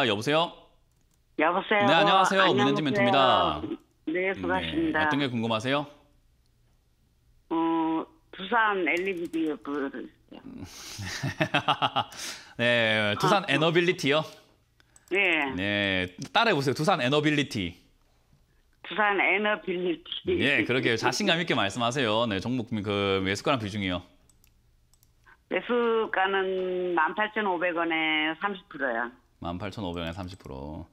아, 여보세요? 여보세요. 네, 안녕하세요. 문현진 멘토입니다. 네, 음, 수고하십니다. 네, 어떤 게 궁금하세요? 어, 부산 엘리비디오 보 그, 네, 두산 아, 에너빌리티요. 네. 네, 따라해 보세요. 두산 에너빌리티. 두산 에너빌리티. 네, 그렇게 자신감 있게 말씀하세요. 네, 종목 그, 그 매수가랑 비중이요. 매수가는 18,500원에 30%야. 18,500원에 30%.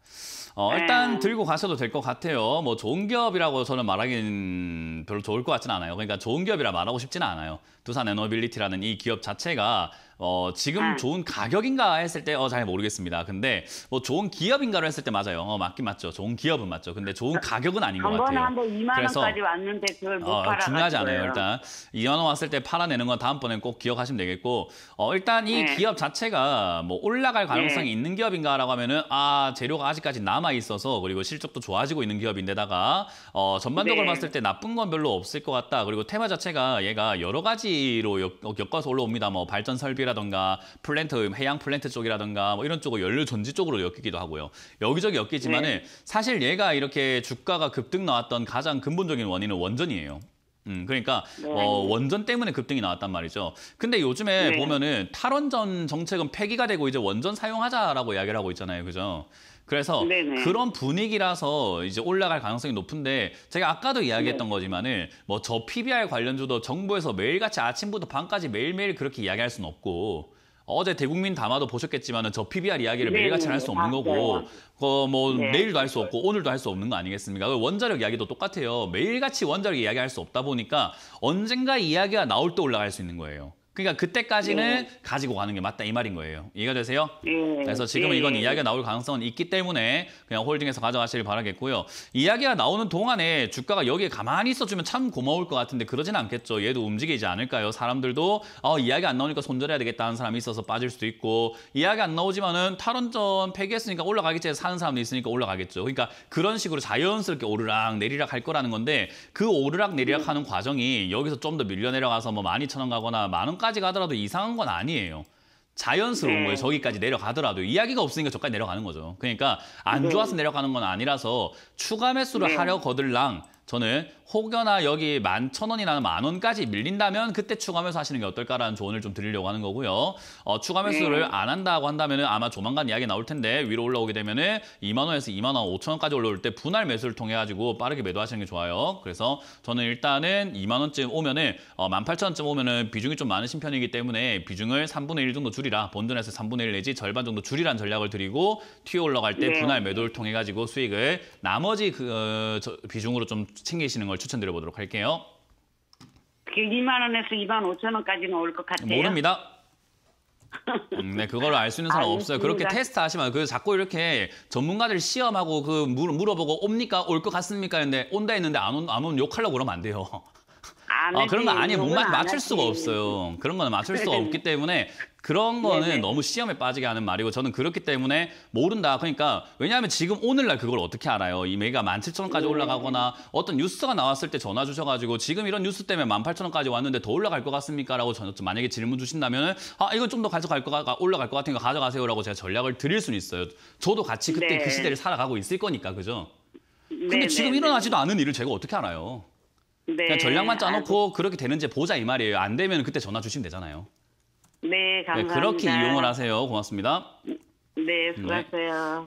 어, 네. 일단 들고 가셔도 될 것 같아요. 뭐 좋은 기업이라고 저는 말하기는 별로 좋을 것 같진 않아요. 그러니까 좋은 기업이라 말하고 싶지는 않아요. 두산 에너빌리티라는 이 기업 자체가 어, 지금 아. 좋은 가격인가 했을 때 어, 잘 모르겠습니다. 근데 뭐 좋은 기업인가로 했을 때 맞아요. 어, 맞긴 맞죠. 좋은 기업은 맞죠. 근데 좋은 가격은 아닌 것 같아요. 한번 2만 그래서, 원까지 왔는데 그걸 못 어, 중요하지 않아요. 일단 2만 원 왔을 때 팔아내는 건 다음번엔 꼭 기억하시면 되겠고 어, 일단 이 네. 기업 자체가 뭐 올라갈 가능성이 네. 있는 기업인가라고 하면은 아 재료가 아직까지 남아 있어서 그리고 실적도 좋아지고 있는 기업인데다가 어, 전반적으로 네. 봤을 때 나쁜 건 별로 없을 것 같다. 그리고 테마 자체가 얘가 여러 가지로 엮, 어, 엮어서 올라옵니다. 뭐 발전 설비 쪽이라던가 플랜트, 해양 플랜트 쪽이라던가 뭐 이런 쪽으로 연료 전지 쪽으로 엮이기도 하고요. 여기저기 엮이지만은 네. 사실 얘가 이렇게 주가가 급등 나왔던 가장 근본적인 원인은 원전이에요. 음, 그러니까 네. 어, 원전 때문에 급등이 나왔단 말이죠. 근데 요즘에 네. 보면은 탈원전 정책은 폐기가 되고 이제 원전 사용하자라고 이야기를 하고 있잖아요. 그죠? 그래서 네네. 네. 그런 분위기라서 이제 올라갈 가능성이 높은데 제가 아까도 이야기했던 네. 거지만은 뭐 저 PBR 관련주도 정부에서 매일같이 아침부터 밤까지 매일매일 그렇게 이야기할 수는 없고 어제 대국민 담화도 보셨겠지만 저 PBR 이야기를 네, 매일같이 할 수 없는 거고 어, 뭐 네. 내일도 할 수 없고 오늘도 할 수 없는 거 아니겠습니까? 그 원자력 이야기도 똑같아요. 매일같이 원자력 이야기할 수 없다 보니까 언젠가 이야기가 나올 때 올라갈 수 있는 거예요. 그러니까 그때까지는 예. 가지고 가는 게 맞다 이 말인 거예요. 이해가 되세요? 예. 그래서 지금은 예. 이건 이야기가 나올 가능성은 있기 때문에 그냥 홀딩해서 가져가시길 바라겠고요. 이야기가 나오는 동안에 주가가 여기에 가만히 있어주면 참 고마울 것 같은데 그러진 않겠죠. 얘도 움직이지 않을까요? 사람들도 어, 이야기 안 나오니까 손절해야 되겠다는 사람이 있어서 빠질 수도 있고 이야기 안 나오지만은 탈원전 폐기했으니까 올라가겠지 사는 사람도 있으니까 올라가겠죠. 그러니까 그런 식으로 자연스럽게 오르락 내리락 할 거라는 건데 그 오르락 내리락 하는 과정이 여기서 좀 더 밀려 내려가서 뭐 12,000원 가거나 만원 저까지 가더라도 이상한 건 아니에요. 자연스러운 네. 거예요. 저기까지 내려가더라도 이야기가 없으니까 저까지 내려가는 거죠. 그러니까 안 네. 좋아서 네. 내려가는 건 아니라서 추가 매수를 네. 하려 거들랑 저는 혹여나 여기 만 천원이나 만원까지 밀린다면 그때 추가매수 하시는 게 어떨까라는 조언을 좀 드리려고 하는 거고요. 어, 추가 매수를 네. 안 한다고 한다면 은 아마 조만간 이야기 나올 텐데 위로 올라오게 되면 은 2만 원에서 2만 원, 5천 원까지 올라올 때 분할 매수를 통해 가지고 빠르게 매도하시는 게 좋아요. 그래서 저는 일단은 2만 원쯤 오면은 어, 18,000원쯤 오면은 비중이 좀 많으신 편이기 때문에 비중을 3분의 1 정도 줄이라 본전에서 3분의 1 내지 절반 정도 줄이란 전략을 드리고 튀어 올라갈 때 네. 분할 매도를 통해 가지고 수익을 나머지 그 어, 저, 비중으로 좀 챙기시는 걸 내용을 추천드려 보도록 할게요. 2만 원에서 2만 5천 원까지는 올 것 같아요. 모릅니다. 음, 네, 그걸 알 수 있는 사람 아, 없어요. 그렇게 테스트 하시면 그 자꾸 이렇게 전문가들 시험하고 그 물어보고 옵니까 올 것 같습니까 했는데 온다 했는데 안 오면 욕하려고 그러면 안 돼요. 아, 그런 거 아니에요. 못 맞, 맞출 수가 없어요. 그런 거는 맞출 수가 없기 때문에 그런 거는 네네. 너무 시험에 빠지게 하는 말이고 저는 그렇기 때문에 모른다. 그러니까 왜냐하면 지금 오늘날 그걸 어떻게 알아요? 이메가만 칠천 원까지 음. 올라가거나 어떤 뉴스가 나왔을 때 전화 주셔가지고 지금 이런 뉴스 때문에 만 팔천 원까지 왔는데 더 올라갈 것 같습니까? 라고 저, 만약에 질문 주신다면 아 이거 좀 더 가져갈 것 같, 올라갈 것 같으니까 가져가세요 라고 제가 전략을 드릴 수는 있어요. 저도 같이 그때 그 네. 그 시대를 살아가고 있을 거니까 그죠? 근데 네네. 지금 네, 네. 일어나지도 않은 일을 제가 어떻게 알아요? 그냥 네, 전략만 아, 짜놓고 그렇게 되는지 보자 이 말이에요. 안 되면 그때 전화 주시면 되잖아요. 네, 네 감사합니다. 그렇게 이용을 하세요. 고맙습니다. 네, 음, 네. 수고하세요.